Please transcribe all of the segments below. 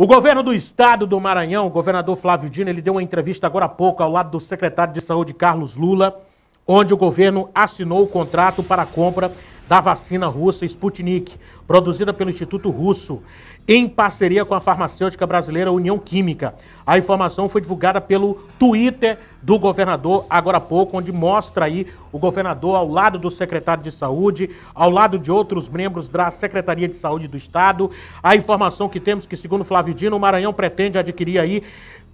O governo do estado do Maranhão, o governador Flávio Dino, ele deu uma entrevista agora há pouco ao lado do secretário de Saúde Carlos Lula, onde o governo assinou o contrato para a compra da vacina russa Sputnik, produzida pelo Instituto Russo, em parceria com a farmacêutica brasileira União Química. A informação foi divulgada pelo Twitter do governador agora há pouco, onde mostra aí o governador ao lado do secretário de saúde, ao lado de outros membros da Secretaria de Saúde do Estado. A informação que temos que, segundo Flávio Dino, o Maranhão pretende adquirir aí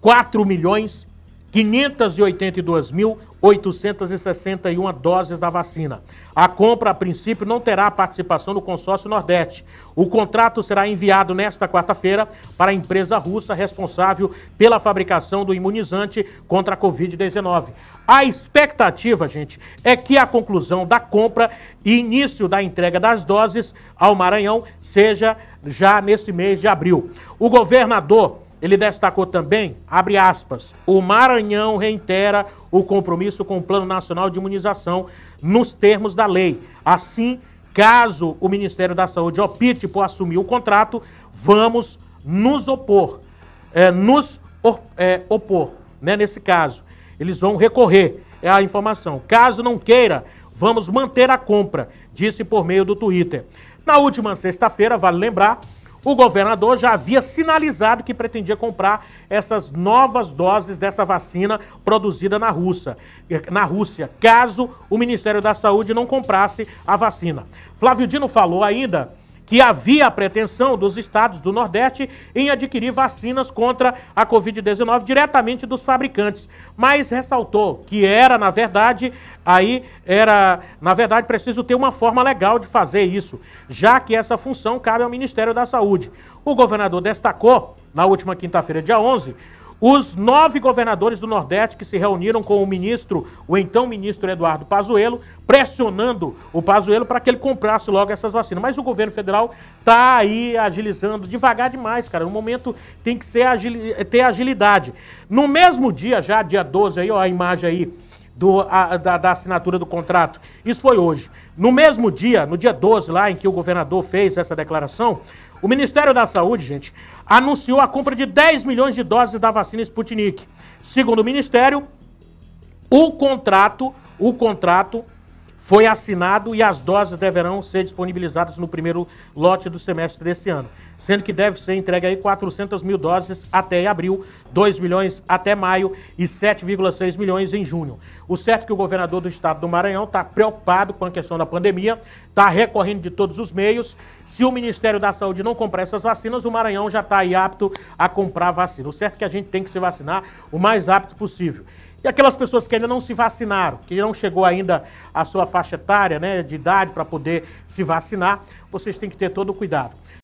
4 milhões 582 mil 861 doses da vacina. A compra, a princípio, não terá participação do consórcio Nordeste. O contrato será enviado nesta quarta-feira para a empresa russa responsável pela fabricação do imunizante contra a Covid-19. A expectativa, gente, é que a conclusão da compra e início da entrega das doses ao Maranhão seja já nesse mês de abril. O governador ele destacou também, abre aspas, o Maranhão reitera o compromisso com o Plano Nacional de Imunização nos termos da lei. Assim, caso o Ministério da Saúde opte por assumir o contrato, vamos nos opor, é, nos é, opor, né, nesse caso. Eles vão recorrer é a informação. Caso não queira, vamos manter a compra, disse por meio do Twitter. Na última sexta-feira, vale lembrar, o governador já havia sinalizado que pretendia comprar essas novas doses dessa vacina produzida na Rússia, na Rússia, caso o Ministério da Saúde não comprasse a vacina. Flávio Dino falou ainda que havia a pretensão dos estados do Nordeste em adquirir vacinas contra a Covid-19 diretamente dos fabricantes, mas ressaltou que era, na verdade, aí era, na verdade, preciso ter uma forma legal de fazer isso, já que essa função cabe ao Ministério da Saúde. O governador destacou, na última quinta-feira, dia 11, os nove governadores do Nordeste que se reuniram com o ministro, o então ministro Eduardo Pazuello, pressionando o Pazuello para que ele comprasse logo essas vacinas. Mas o governo federal está aí agilizando devagar demais, cara. No momento tem que ser agil... ter agilidade. No mesmo dia, já dia 12, aí, ó, a imagem aí do, a, da, da, assinatura do contrato. Isso foi hoje. No mesmo dia, no dia 12, lá em que o governador fez essa declaração, o Ministério da Saúde, gente, anunciou a compra de 10 milhões de doses da vacina Sputnik. Segundo o Ministério, o contrato, o contrato foi assinado e as doses deverão ser disponibilizadas no primeiro lote do semestre desse ano, sendo que deve ser entregue aí 400 mil doses até abril, 2 milhões até maio e 7,6 milhões em junho. O certo é que o governador do estado do Maranhão está preocupado com a questão da pandemia, está recorrendo de todos os meios. Se o Ministério da Saúde não comprar essas vacinas, o Maranhão já está aí apto a comprar vacina. O certo é que a gente tem que se vacinar o mais rápido possível. E aquelas pessoas que ainda não se vacinaram, que não chegou ainda a sua faixa etária, né, de idade para poder se vacinar, vocês têm que ter todo o cuidado.